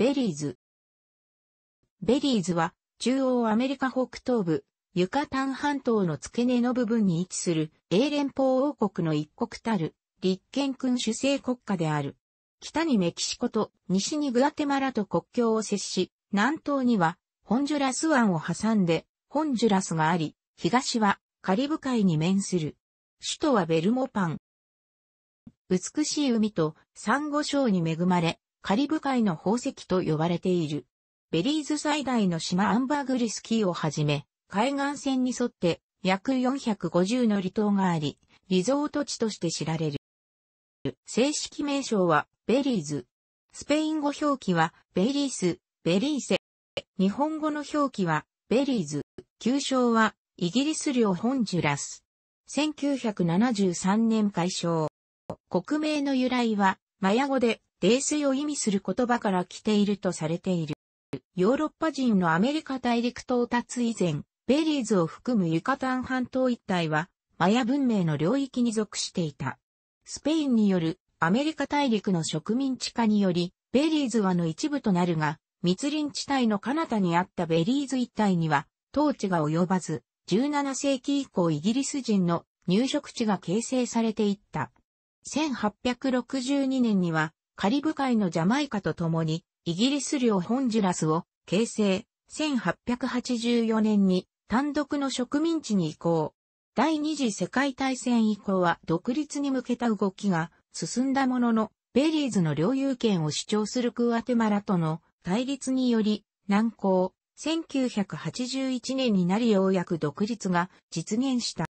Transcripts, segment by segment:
ベリーズ。ベリーズは、中央アメリカ北東部、ユカタン半島の付け根の部分に位置する、英連邦王国の一国たる、立憲君主制国家である。北にメキシコと西にグアテマラと国境を接し、南東にはホンジュラス湾を挟んでホンジュラスがあり、東はカリブ海に面する。首都はベルモパン。美しい海とサンゴ礁に恵まれ、カリブ海の宝石と呼ばれている。ベリーズ最大の島アンバーグリスキーをはじめ、海岸線に沿って約450の離島があり、リゾート地として知られる。正式名称はベリーズ。スペイン語表記はベリース、ベリーセ。日本語の表記はベリーズ。旧称はイギリス領ホンジュラス。1973年解消。国名の由来はマヤ語で冷水を意味する言葉から来ているとされている。ヨーロッパ人のアメリカ大陸到達以前、ベリーズを含むユカタン半島一帯は、マヤ文明の領域に属していた。スペインによるアメリカ大陸の植民地化により、ベリーズはの一部となるが、密林地帯の彼方にあったベリーズ一帯には、統治が及ばず、17世紀以降イギリス人の入植地が形成されていった。1862年には、カリブ海のジャマイカと共に、イギリス領ホンジュラスを、形成、1884年に単独の植民地に移行。第二次世界大戦以降は独立に向けた動きが進んだものの、ベリーズの領有権を主張するクアテマラとの対立により、難航、1981年になりようやく独立が実現した。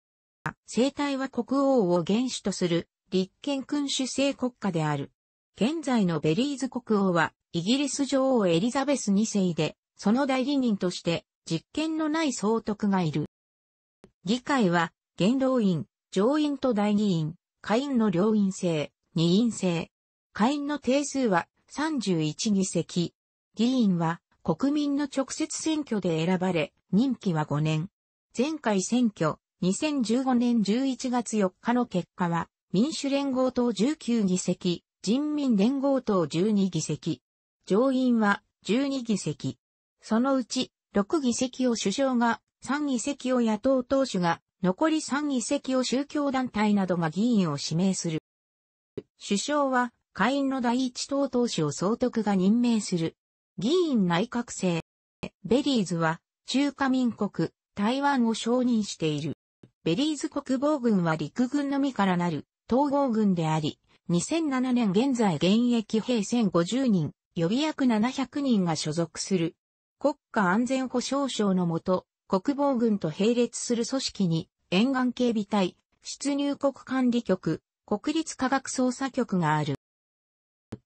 生態は国王を原首とする立憲君主制国家である。現在のベリーズ国王は、イギリス女王エリザベス2世で、その代理人として、実権のない総督がいる。議会は、元老院、上院と代議院、下院の両院制、二院制。下院の定数は31議席。議員は国民の直接選挙で選ばれ、任期は5年。前回選挙、2015年11月4日の結果は、民主連合党19議席、人民連合党12議席。上院は12議席。そのうち6議席を首相が、3議席を野党党首が、残り3議席を宗教団体などが議員を指名する。首相は、下院の第一党党首を総督が任命する。議員内閣制。ベリーズは、中華民国、台湾を承認している。ベリーズ国防軍は陸軍のみからなる統合軍であり、2007年現在現役兵1050人、予備役700人が所属する。国家安全保障省のもと、国防軍と並列する組織に、沿岸警備隊、出入国管理局、国立科学捜査局がある。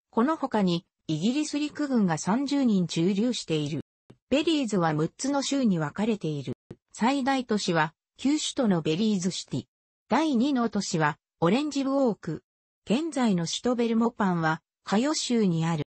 この他に、イギリス陸軍が30人駐留している。ベリーズは6つの州に分かれている。最大都市は、旧首都のベリーズシティ。第2の都市は、オレンジブウォーク。現在の首都ベルモパンは、カヨ州にある。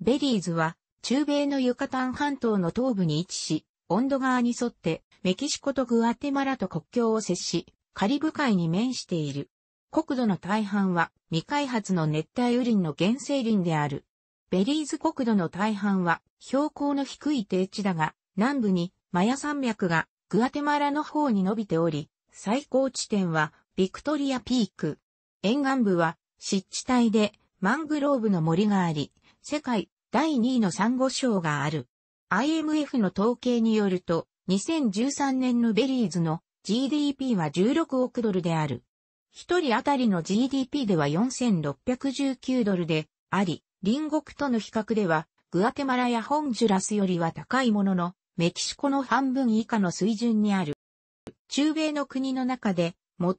ベリーズは、中米のユカタン半島の東部に位置し、温度側に沿って、メキシコとグアテマラと国境を接し、カリブ海に面している。国土の大半は未開発の熱帯雨林の原生林である。ベリーズ国土の大半は標高の低い低地だが、南部にマヤ山脈がグアテマラの方に伸びており、最高地点はビクトリアピーク。沿岸部は湿地帯でマングローブの森があり、世界第2位の珊瑚礁がある。IMF の統計によると、2013年のベリーズの GDP は16億ドルである。一人当たりの GDP では4619ドルであり、隣国との比較では、グアテマラやホンジュラスよりは高いものの、メキシコの半分以下の水準にある。中米の国の中で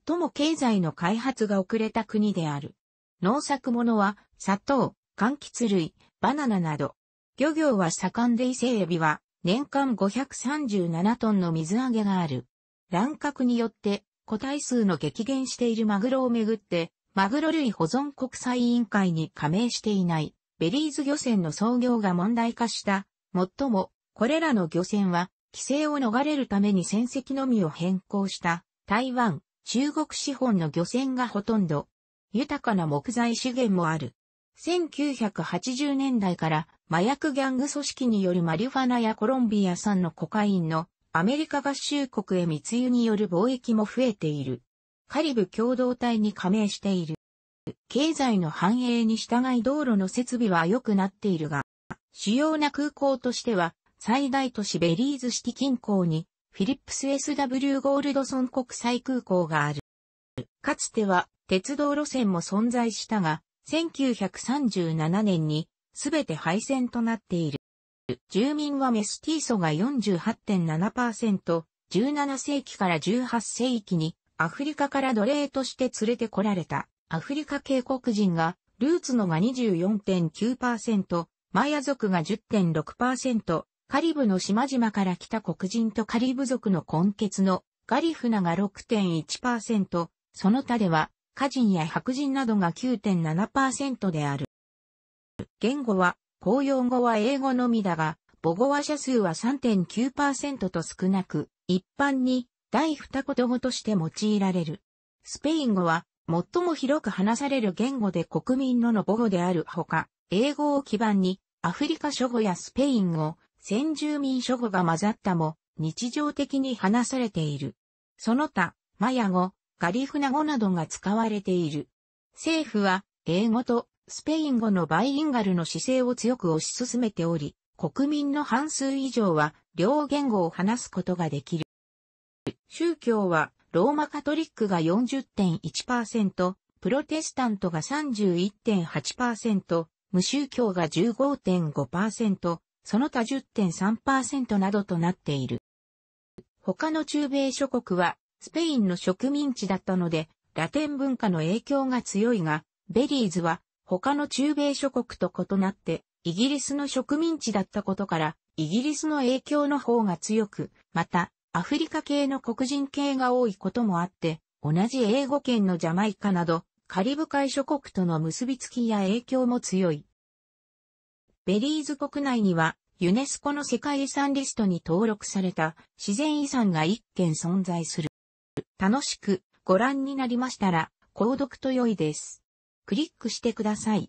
最も経済の開発が遅れた国である。農作物は、砂糖、柑橘類、バナナなど。漁業は盛んで伊勢エビは、年間537トンの水揚げがある。乱獲によって、個体数の激減しているマグロをめぐって、マグロ類保存国際委員会に加盟していない、ベリーズ漁船の操業が問題化した。もっとも、これらの漁船は、規制を逃れるために戦績のみを変更した、台湾、中国資本の漁船がほとんど、豊かな木材資源もある。1980年代から麻薬ギャング組織によるマリファナやコロンビア産のコカインのアメリカ合衆国へ密輸による貿易も増えている。カリブ共同体に加盟している。経済の繁栄に従い道路の設備は良くなっているが、主要な空港としては最大都市ベリーズ式近郊にフィリップス SW ゴールドソン国際空港がある。かつては鉄道路線も存在したが、1937年にすべて廃線となっている。住民はメスティーソが48.7%、17世紀から18世紀にアフリカから奴隷として連れてこられたアフリカ系黒人が、ルーツのが24.9%、マヤ族が10.6%、カリブの島々から来た黒人とカリブ族の根血のガリフナが6.1%、その他では、ジ人や白人などが9.7%である。言語は、公用語は英語のみだが、母語話者数は3.9%と少なく、一般に第二言語として用いられる。スペイン語は、最も広く話される言語で国民のの母語であるほか、英語を基盤に、アフリカ諸語やスペイン語、先住民諸語が混ざったも、日常的に話されている。その他、マヤ語、ガリフナ語などが使われている。政府は、英語とスペイン語のバイリンガルの姿勢を強く推し進めており、国民の半数以上は両言語を話すことができる。宗教はローマカトリックが40.1%、プロテスタントが31.8%、無宗教が15.5%、その他10.3%などとなっている。他の中米諸国はスペインの植民地だったので、ラテン文化の影響が強いが、ベリーズは他の中米諸国と異なって、イギリスの植民地だったことから、イギリスの影響の方が強く、また、アフリカ系の黒人系が多いこともあって、同じ英語圏のジャマイカなど、カリブ海諸国との結びつきや影響も強い。ベリーズ国内には、ユネスコの世界遺産リストに登録された自然遺産が1件存在する。楽しくご覧になりましたら、購読と良いです。クリックしてください。